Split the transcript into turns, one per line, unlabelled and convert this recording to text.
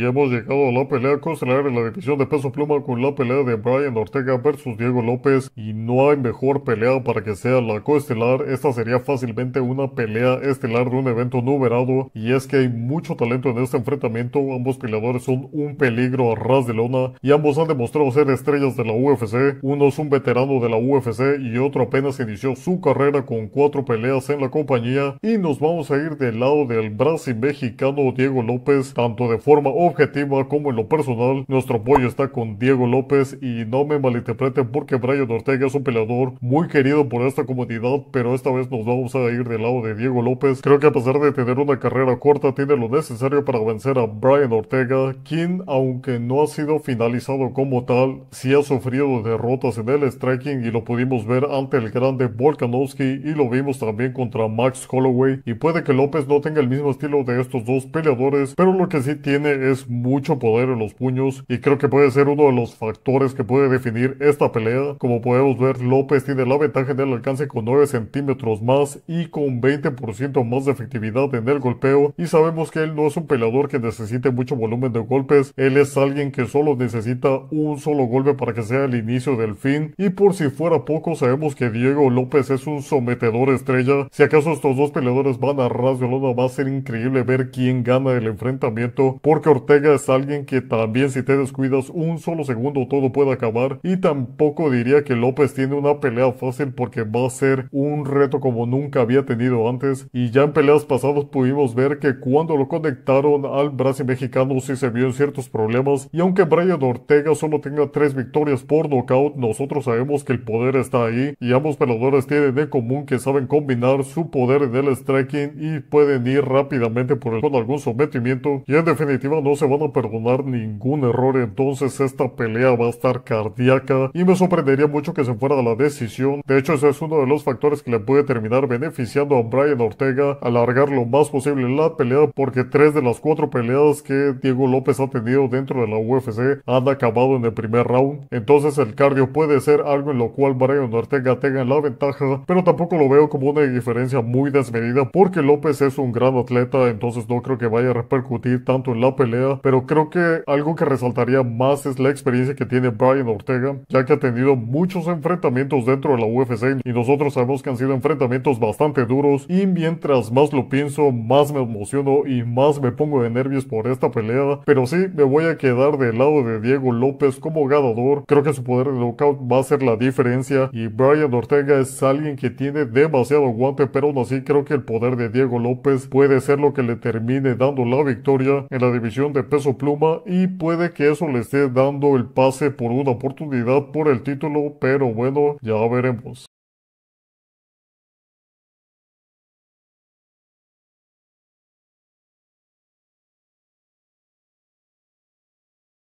Y hemos llegado a la pelea constelar en la división de peso pluma con la pelea de Brian Ortega versus Diego López. Y no hay mejor pelea para que sea la coestelar. Esta sería fácilmente una pelea estelar de un evento numerado. Y es que hay mucho talento en este enfrentamiento. Ambos peleadores son un peligro a ras de lona. Y ambos han demostrado ser estrellas de la UFC. Uno es un veterano de la UFC y otro apenas inició su carrera con cuatro peleas en la compañía. Y nos vamos a ir del lado del Brasil mexicano Diego López, tanto de forma objetiva como en lo personal, nuestro apoyo está con Diego López y no me malinterpreten porque Brian Ortega es un peleador muy querido por esta comunidad, pero esta vez nos vamos a ir del lado de Diego López. Creo que a pesar de tener una carrera corta, tiene lo necesario para vencer a Brian Ortega, quien aunque no ha sido finalizado como tal, si ha sufrido derrotas en el striking y lo pudimos ver ante el grande Volkanovski y lo vimos también contra Max Holloway y puede que López no tenga el mismo estilo de estos dos peleadores, pero lo que sí tiene es mucho poder en los puños y creo que puede ser uno de los factores que puede definir esta pelea. Como podemos ver, López tiene la ventaja en el alcance con 9 centímetros más y con 20% más de efectividad en el golpeo y sabemos que él no es un peleador que necesite mucho volumen de golpes, él es alguien que solo necesita un solo golpe para que sea el inicio del fin y por si fuera poco sabemos que Diego López es un sometedor estrella, si acaso estos dos peleadores van a ras de lona va a ser increíble ver quién gana el enfrentamiento porque Ortega es alguien que también si te descuidas un solo segundo todo puede acabar y tampoco diría que López tiene una pelea fácil porque va a ser un reto como nunca había tenido antes y ya en peleas pasadas pudimos ver que cuando lo conectaron al Brasil mexicano sí se vio en ciertos problemas y aunque Brian Ortega solo tenga tres victorias por nocaut nosotros sabemos que el poder está ahí y ambos peleadores tienen de común que saben combinar su poder del striking y pueden ir rápidamente por el, con algún sometimiento y en definitiva no no se van a perdonar ningún error, entonces esta pelea va a estar cardíaca y me sorprendería mucho que se fuera de la decisión. De hecho, ese es uno de los factores que le puede terminar beneficiando a Brian Ortega, alargar lo más posible la pelea, porque tres de las cuatro peleas que Diego López ha tenido dentro de la UFC han acabado en el primer round. Entonces, el cardio puede ser algo en lo cual Brian Ortega tenga la ventaja, pero tampoco lo veo como una diferencia muy desmedida, porque López es un gran atleta, entonces no creo que vaya a repercutir tanto en la pelea pero creo que algo que resaltaría más es la experiencia que tiene Brian Ortega, ya que ha tenido muchos enfrentamientos dentro de la UFC y nosotros sabemos que han sido enfrentamientos bastante duros y mientras más lo pienso, más me emociono y más me pongo de nervios por esta pelea, pero sí me voy a quedar del lado de Diego López como ganador, creo que su poder de knockout va a ser la diferencia y Brian Ortega es alguien que tiene demasiado guante, pero aún así creo que el poder de Diego López puede ser lo que le termine dando la victoria en la división de peso pluma y puede que eso le esté dando el pase por una oportunidad por el título, pero bueno, ya veremos.